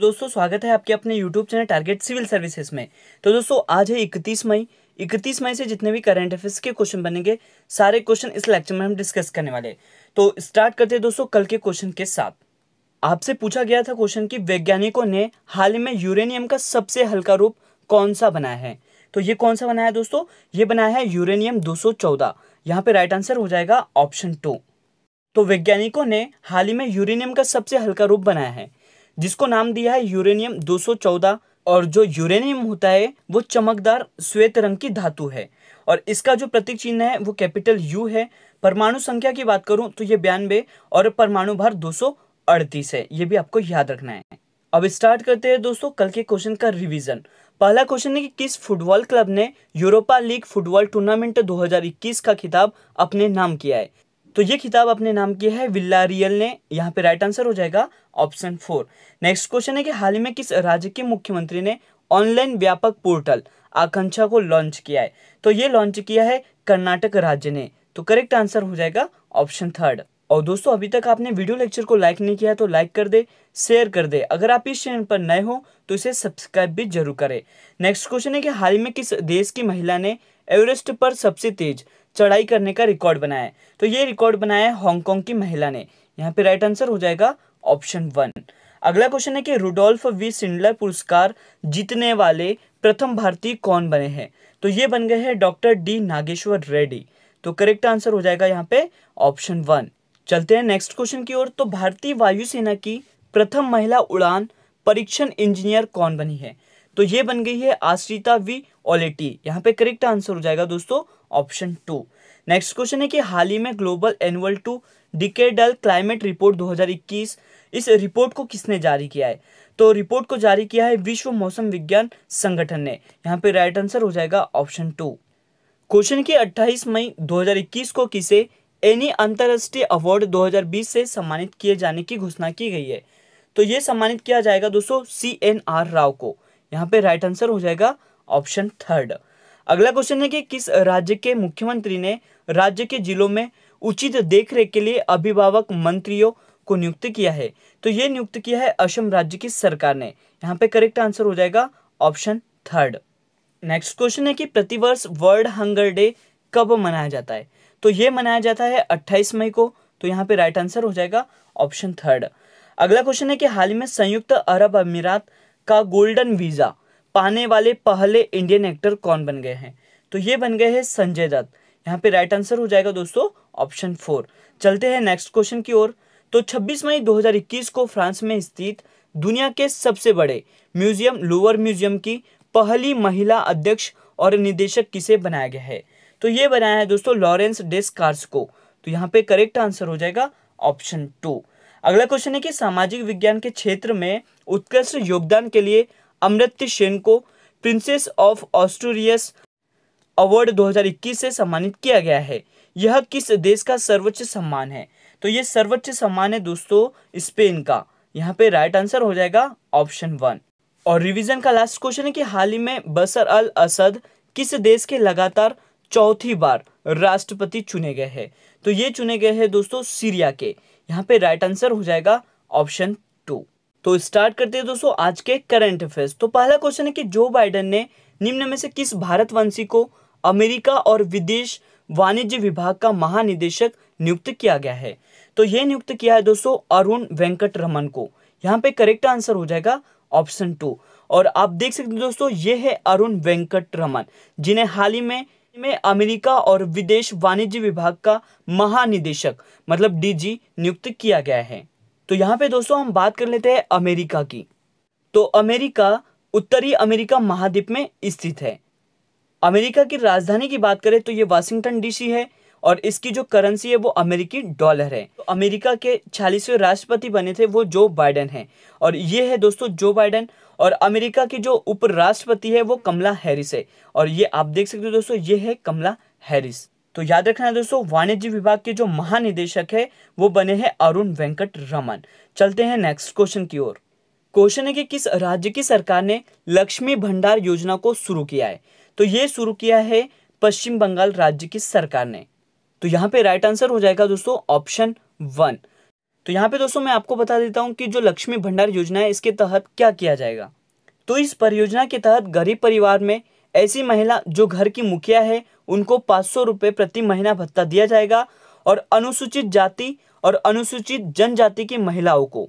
दोस्तों स्वागत है आपके अपने YouTube channel target civil services में तो दोस्तों आज है इकतीस मई इकतीस मई से जितने भी करंट अफेयर्स के क्वेश्चन बनेंगे सारे क्वेश्चन इस लेक्चर में हम डिस्कस करने वाले तो स्टार्ट करते हैं दोस्तों कल के क्वेश्चन के साथ आपसे पूछा गया था क्वेश्चन कि वैज्ञानिकों ने हाल ही में यूरेनियम का सबसे हल्का रूप कौन सा बनाया है तो ये कौन सा बनाया है दोस्तों ये बनाया है यूरेनियम 214 यहाँ पे राइट आंसर हो जाएगा ऑप्शन टू तो वैज्ञानिकों ने हाल ही में यूरेनियम का सबसे हल्का रूप बनाया है जिसको नाम दिया है यूरेनियम 214 और जो यूरेनियम होता है वो चमकदार श्वेत रंग की धातु है और इसका जो प्रतीक चिन्ह है वो कैपिटल यू है परमाणु संख्या की बात करूं तो ये बयानबे और परमाणु भार दो है ये भी आपको याद रखना है अब स्टार्ट करते हैं दोस्तों कल के क्वेश्चन का रिवीजन पहला क्वेश्चन है कि किस फुटबॉल क्लब ने यूरोपा लीग फुटबॉल टूर्नामेंट 2021 का खिताब अपने नाम किया है तो ये किताब अपने नाम की है विल्ला रियल ने यहाँ पे राइट आंसर हो जाएगा ऑप्शन फोर नेक्स्ट क्वेश्चन है कि हाल ही में किस राज्य के मुख्यमंत्री ने ऑनलाइन व्यापक पोर्टल आकांक्षा को लॉन्च किया है तो ये लॉन्च किया है कर्नाटक राज्य ने तो करेक्ट आंसर हो जाएगा ऑप्शन थर्ड और दोस्तों अभी तक आपने वीडियो लेक्चर को लाइक नहीं किया तो लाइक कर दे शेयर कर दे अगर आप इस चैनल पर नए हो तो इसे सब्सक्राइब भी जरूर करें नेक्स्ट क्वेश्चन है कि हाल ही में किस देश की महिला ने एवरेस्ट पर सबसे तेज चढ़ाई करने का रिकॉर्ड बनाया है तो ये रिकॉर्ड बनाया है हांगकॉन्ग की महिला ने यहाँ पे राइट आंसर हो जाएगा ऑप्शन वन अगला क्वेश्चन है कि रुडोल्फ वी सिंडलर पुरस्कार जीतने वाले प्रथम भारतीय कौन बने हैं तो ये बन गए हैं डॉक्टर डी नागेश्वर रेड्डी तो करेक्ट आंसर हो जाएगा यहाँ पे ऑप्शन वन चलते हैं नेक्स्ट क्वेश्चन की ओर तो भारतीय वायुसेना की प्रथम महिला उड़ान परीक्षण इंजीनियर कौन बनी है तो ये बन गई है आश्रिता वी ओलेटी यहाँ पे करेक्ट आंसर हो जाएगा दोस्तों ऑप्शन टू नेक्स्ट क्वेश्चन है कि हाल ही में global annual to decadal climate report 2021 इस रिपोर्ट को किसने जारी किया है तो रिपोर्ट को जारी किया है विश्व मौसम विज्ञान संगठन ने यहाँ पे राइट आंसर हो जाएगा ऑप्शन टू क्वेश्चन की 28 मई 2021 को किसे एनी अंतर्राष्ट्रीय अवार्ड 2020 से सम्मानित किए जाने की घोषणा की गई है तो ये सम्मानित किया जाएगा दोस्तों सी एन आर राव को यहाँ पे राइट आंसर हो जाएगा ऑप्शन थर्ड अगला क्वेश्चन है कि किस राज्य के मुख्यमंत्री ने राज्य के जिलों में उचित देखरेख के लिए अभिभावक मंत्रियों को नियुक्त किया है तो ये नियुक्त किया है असम राज्य की सरकार ने यहाँ पे करेक्ट आंसर हो जाएगा ऑप्शन थर्ड नेक्स्ट क्वेश्चन है कि प्रतिवर्ष वर्ल्ड हंगर डे कब मनाया जाता है तो ये मनाया जाता है 28 मई को तो यहाँ पे राइट आंसर हो जाएगा ऑप्शन थर्ड अगला क्वेश्चन है कि हाल ही में संयुक्त अरब अमीरात का गोल्डन वीज़ा पाने वाले पहले इंडियन एक्टर कौन बन गए हैं तो ये बन गए हैं संजय दत्त यहाँ पे राइट आंसर हो जाएगा दोस्तों ऑप्शन फोर चलते हैं नेक्स्ट क्वेश्चन की ओर तो 26 मई 2021 को फ्रांस में स्थित दुनिया के सबसे बड़े म्यूजियम लोअर म्यूजियम की पहली महिला अध्यक्ष और निदेशक किसे बनाया गया है तो ये बनाया है दोस्तों लॉरेंस डेस्कार्स को तो यहाँ पे करेक्ट आंसर हो जाएगा ऑप्शन टू अगला क्वेश्चन है कि सामाजिक विज्ञान के क्षेत्र में उत्कृष्ट योगदान के लिए अमृत्य सेन को प्रिंसेस ऑफ ऑस्ट्रेलियस अवार्ड 2021 से सम्मानित किया गया है यह किस देश का सर्वोच्च सम्मान है तो यह सर्वोच्च सम्मान है दोस्तों स्पेन का यहाँ पे राइट आंसर हो जाएगा ऑप्शन वन और रिवीजन का लास्ट क्वेश्चन है कि हाल ही में बसर अल असद किस देश के लगातार चौथी बार राष्ट्रपति चुने गए हैं तो ये चुने गए हैं दोस्तों सीरिया के यहाँ पे राइट आंसर हो जाएगा ऑप्शन टू तो स्टार्ट करते हैं दोस्तों आज के करंट अफेयर्स तो पहला क्वेश्चन है कि जो बाइडन ने निम्न में से किस भारतवंशी को अमेरिका और विदेश वाणिज्य विभाग का महानिदेशक नियुक्त किया गया है तो ये नियुक्त किया है दोस्तों अरुण वेंकट रमन को यहाँ पे करेक्ट आंसर हो जाएगा ऑप्शन टू और आप देख सकते हैं दोस्तों ये है अरुण वेंकट रमन जिन्हें हाल ही में में अमेरिका और विदेश वाणिज्य विभाग का महानिदेशक मतलब डीजी नियुक्त किया गया है तो यहाँ पे दोस्तों हम बात कर लेते हैं अमेरिका की तो अमेरिका उत्तरी अमेरिका महाद्वीप में स्थित है अमेरिका की राजधानी की बात करें तो ये वाशिंगटन डीसी है और इसकी जो करेंसी है वो अमेरिकी डॉलर है तो अमेरिका के छियालीसवें राष्ट्रपति बने थे वो जो बाइडन हैं और ये है दोस्तों जो बाइडन और अमेरिका की जो उपराष्ट्रपति है वो कमला हैरिस है और ये आप देख सकते हो दोस्तों ये है कमला हैरिस तो याद रखना है दोस्तों वाणिज्य विभाग के जो महानिदेशक है वो बने हैं अरुण वेंकट रमन चलते हैं नेक्स्ट क्वेश्चन की ओर क्वेश्चन है कि किस राज्य की सरकार ने लक्ष्मी भंडार योजना को शुरू किया है तो ये शुरू किया है पश्चिम बंगाल राज्य की सरकार ने तो यहाँ पे राइट आंसर हो जाएगा दोस्तों ऑप्शन वन तो यहाँ पे दोस्तों मैं आपको बता देता हूँ कि जो लक्ष्मी भंडार योजना है इसके तहत क्या किया जाएगा तो इस परियोजना के तहत गरीब परिवार में ऐसी महिला जो घर की मुखिया है उनको पाँच सौ रुपये प्रति महीना भत्ता दिया जाएगा और अनुसूचित जाति और अनुसूचित जनजाति की महिलाओं को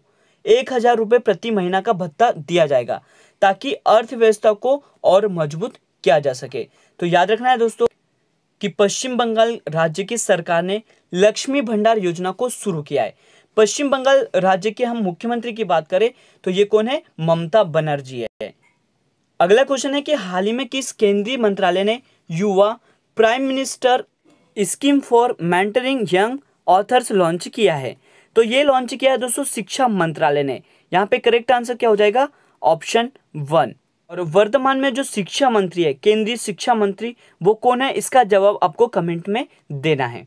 एक हज़ार रुपये प्रति महीना का भत्ता दिया जाएगा ताकि अर्थव्यवस्था को और मजबूत किया जा सके तो याद रखना है दोस्तों कि पश्चिम बंगाल राज्य की सरकार ने लक्ष्मी भंडार योजना को शुरू किया है पश्चिम बंगाल राज्य के हम मुख्यमंत्री की बात करें तो ये कौन है ममता बनर्जी है अगला क्वेश्चन है कि हाल ही में किस केंद्रीय मंत्रालय ने Yuva prime minister scheme for mentoring young authors launch किया है तो ये लॉन्च किया है दोस्तों शिक्षा मंत्रालय ने यहाँ पे करेक्ट आंसर क्या हो जाएगा ऑप्शन वन और वर्तमान में जो शिक्षा मंत्री है केंद्रीय शिक्षा मंत्री वो कौन है इसका जवाब आपको कमेंट में देना है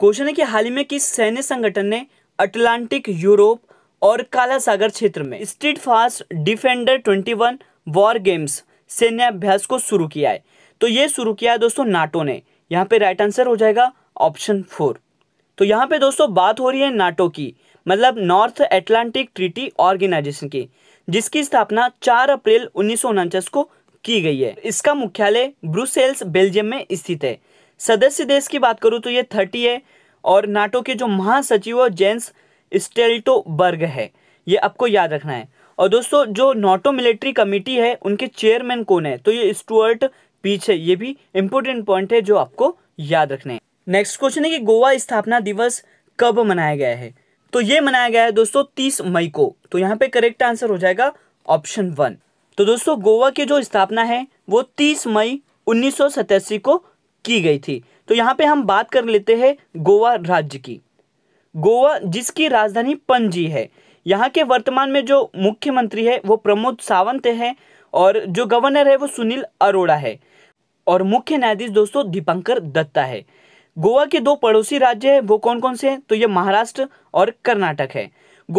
क्वेश्चन है कि हाल ही में किस सैन्य संगठन ने अटलांटिक यूरोप और काला सागर क्षेत्र में Steadfast Defender 21 war games सैन्य अभ्यास को शुरू किया है तो ये शुरू किया है दोस्तों नाटो ने यहाँ पे राइट आंसर हो जाएगा ऑप्शन फोर तो यहाँ पे दोस्तों बात हो रही है नाटो की मतलब नॉर्थ एटलांटिक ट्रीटी ऑर्गेनाइजेशन की जिसकी स्थापना 4 अप्रैल उन्नीस को की गई है इसका मुख्यालय ब्रुसेल्स बेल्जियम में स्थित है सदस्य देश की बात करूँ तो ये थर्टी है और नाटो के जो महासचिव जेंस स्टेल्टो बर्ग है ये आपको याद रखना है और दोस्तों जो नाटो मिलिट्री कमेटी है उनके चेयरमैन कौन है तो ये स्टुअर्ट पीच है ये भी इंपॉर्टेंट पॉइंट है जो आपको याद रखना है नेक्स्ट क्वेश्चन है कि गोवा स्थापना दिवस कब मनाया गया है तो ये मनाया गया है दोस्तों तीस मई को तो यहाँ पे करेक्ट आंसर हो जाएगा ऑप्शन वन तो दोस्तों गोवा की जो स्थापना है वो तीस मई उन्नीस को की गई थी तो यहाँ पे हम बात कर लेते हैं गोवा राज्य की गोवा जिसकी राजधानी पणजी है यहाँ के वर्तमान में जो मुख्यमंत्री है वो प्रमोद सावंत है और जो गवर्नर है वो सुनील अरोड़ा है और मुख्य न्यायाधीश दोस्तों दीपंकर दत्ता है गोवा के दो पड़ोसी राज्य हैं वो कौन कौन से हैं तो ये महाराष्ट्र और कर्नाटक है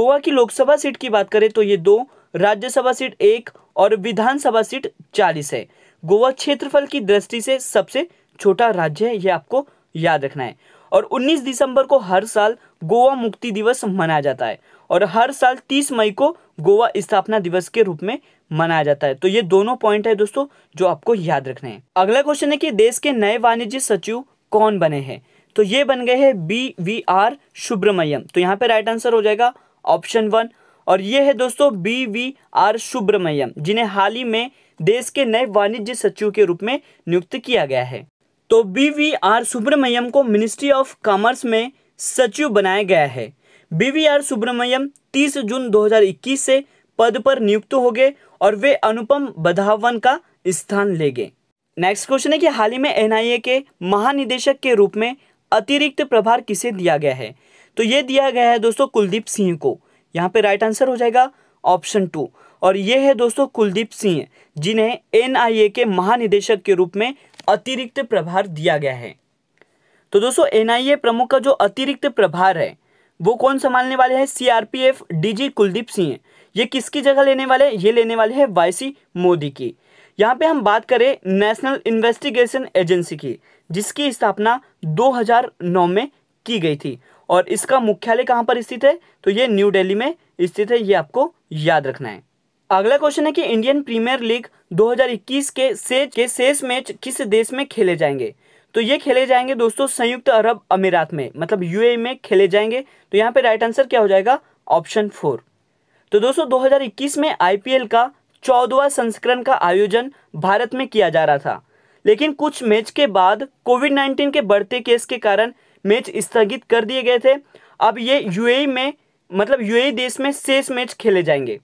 गोवा की लोकसभा सीट की बात करें तो ये दो राज्यसभा सीट एक और विधानसभा सीट चालीस है गोवा क्षेत्रफल की दृष्टि से सबसे छोटा राज्य है ये आपको याद रखना है और 19 दिसंबर को हर साल गोवा मुक्ति दिवस मनाया जाता है और हर साल 30 मई को गोवा स्थापना दिवस के रूप में मनाया जाता है तो ये दोनों पॉइंट है दोस्तों जो आपको याद रखने हैं अगला क्वेश्चन है कि देश के नए वाणिज्य सचिव कौन बने हैं तो ये बन गए हैं बी वी आर सुब्रमण्यम तो यहाँ पे राइट आंसर हो जाएगा ऑप्शन वन और ये है दोस्तों बी वी आर सुब्रमण्यम जिन्हें हाल ही में देश के नए वाणिज्य सचिव के रूप में नियुक्त किया गया है तो बी वी आर सुब्रमण्यम को मिनिस्ट्री ऑफ कॉमर्स में सचिव बनाया गया है बी वी आर सुब्रमण्यम 30 जून 2021 से पद पर नियुक्त हो गए और वे अनुपम बधावन का स्थान ले गए नेक्स्ट क्वेश्चन है कि हाल ही में एनआईए के महानिदेशक के रूप में अतिरिक्त प्रभार किसे दिया गया है तो ये दिया गया है दोस्तों कुलदीप सिंह को यहाँ पे राइट आंसर हो जाएगा ऑप्शन टू और ये है दोस्तों कुलदीप सिंह जिन्हें एनआईए के महानिदेशक के रूप में अतिरिक्त प्रभार दिया गया है तो दोस्तों एनआईए प्रमुख का जो अतिरिक्त प्रभार है वो कौन संभालने वाले हैं सीआरपीएफ डीजी कुलदीप सिंह ये किसकी जगह लेने वाले ये लेने वाले हैं वाईसी मोदी की यहाँ पे हम बात करें नेशनल इन्वेस्टिगेशन एजेंसी की जिसकी स्थापना 2009 में की गई थी और इसका मुख्यालय कहाँ पर स्थित है तो ये न्यू दिल्ली में स्थित है ये आपको याद रखना है अगला क्वेश्चन है कि इंडियन प्रीमियर लीग 2021 के सेज के शेष मैच किस देश में खेले जाएंगे तो ये खेले जाएंगे दोस्तों संयुक्त अरब अमीरात में मतलब यू में खेले जाएंगे तो यहाँ पे राइट आंसर क्या हो जाएगा ऑप्शन फोर तो दोस्तों 2021 में आई का चौदवा संस्करण का आयोजन भारत में किया जा रहा था लेकिन कुछ मैच के बाद कोविड नाइन्टीन के बढ़ते केस के कारण मैच स्थगित कर दिए गए थे अब ये यू में मतलब यू देश में शेष मैच खेले जाएंगे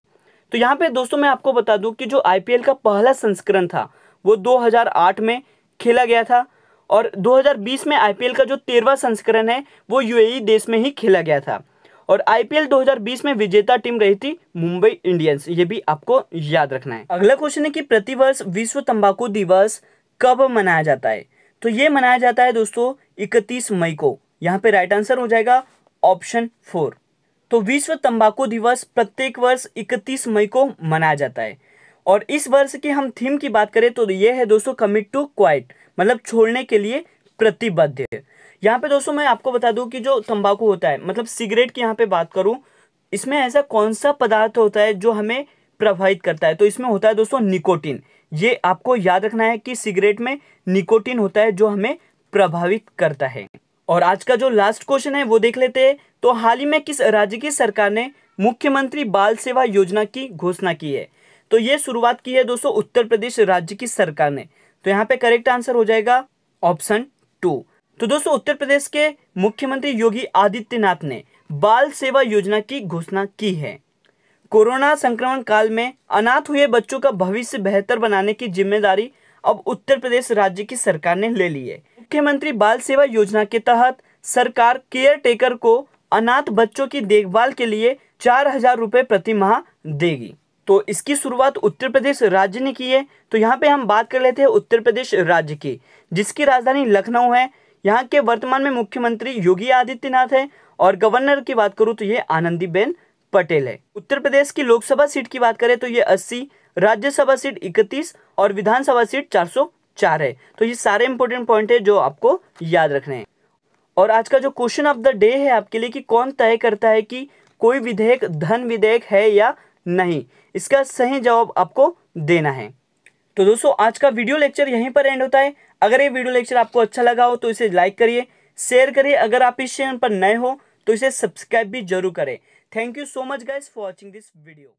तो यहाँ पे दोस्तों मैं आपको बता दूँ कि जो आईपीएल का पहला संस्करण था वो 2008 में खेला गया था और 2020 में आईपीएल का जो तेरहवा संस्करण है वो यूएई e देश में ही खेला गया था और आईपीएल 2020 में विजेता टीम रही थी मुंबई इंडियंस ये भी आपको याद रखना है अगला क्वेश्चन है कि प्रतिवर्ष विश्व तंबाकू दिवस कब मनाया जाता है तो ये मनाया जाता है दोस्तों इकतीस मई को यहाँ पे राइट आंसर हो जाएगा ऑप्शन फोर तो विश्व तंबाकू दिवस प्रत्येक वर्ष 31 मई को मनाया जाता है और इस वर्ष की हम थीम की बात करें तो ये है दोस्तों कमिट टू क्वाइट मतलब छोड़ने के लिए प्रतिबद्ध यहाँ पे दोस्तों मैं आपको बता दूं कि जो तंबाकू होता है मतलब सिगरेट की यहाँ पे बात करूं इसमें ऐसा कौन सा पदार्थ होता है जो हमें प्रभावित करता है तो इसमें होता है दोस्तों निकोटीन ये आपको याद रखना है कि सिगरेट में निकोटिन होता है जो हमें प्रभावित करता है और आज का जो लास्ट क्वेश्चन है वो देख लेते हैं तो हाल ही में किस राज्य की सरकार ने मुख्यमंत्री बाल सेवा योजना की घोषणा की है तो ये शुरुआत की है दोस्तों उत्तर प्रदेश राज्य की सरकार ने तो यहाँ पे करेक्ट आंसर हो जाएगा ऑप्शन टू तो दोस्तों उत्तर प्रदेश के मुख्यमंत्री योगी आदित्यनाथ ने बाल सेवा योजना की घोषणा की है कोरोना संक्रमण काल में अनाथ हुए बच्चों का भविष्य बेहतर बनाने की जिम्मेदारी अब उत्तर प्रदेश राज्य की सरकार ने ले ली है मुख्यमंत्री बाल सेवा योजना के तहत सरकार केयर टेकर को अनाथ बच्चों की देखभाल के लिए चार हजार रुपये प्रति माह देगी तो इसकी शुरुआत उत्तर प्रदेश राज्य ने की है तो यहाँ पे हम बात कर लेते हैं उत्तर प्रदेश राज्य की जिसकी राजधानी लखनऊ है यहाँ के वर्तमान में मुख्यमंत्री योगी आदित्यनाथ है और गवर्नर की बात करूँ तो ये आनंदीबेन पटेल है उत्तर प्रदेश की लोकसभा सीट की बात करें तो ये अस्सी राज्यसभा सीट इकतीस और विधानसभा सीट चार है तो ये सारे इंपोर्टेंट पॉइंट है जो आपको याद रखने हैं और आज का जो क्वेश्चन ऑफ द डे है आपके लिए कि कौन तय करता है कि कोई विधेयक धन विधेयक है या नहीं इसका सही जवाब आपको देना है तो दोस्तों आज का वीडियो लेक्चर यहीं पर एंड होता है अगर ये वीडियो लेक्चर आपको अच्छा लगा हो तो इसे लाइक करिए शेयर करिए अगर आप इस चैनल पर नए हो तो इसे सब्सक्राइब भी जरूर करें thank you so much guys for watching this video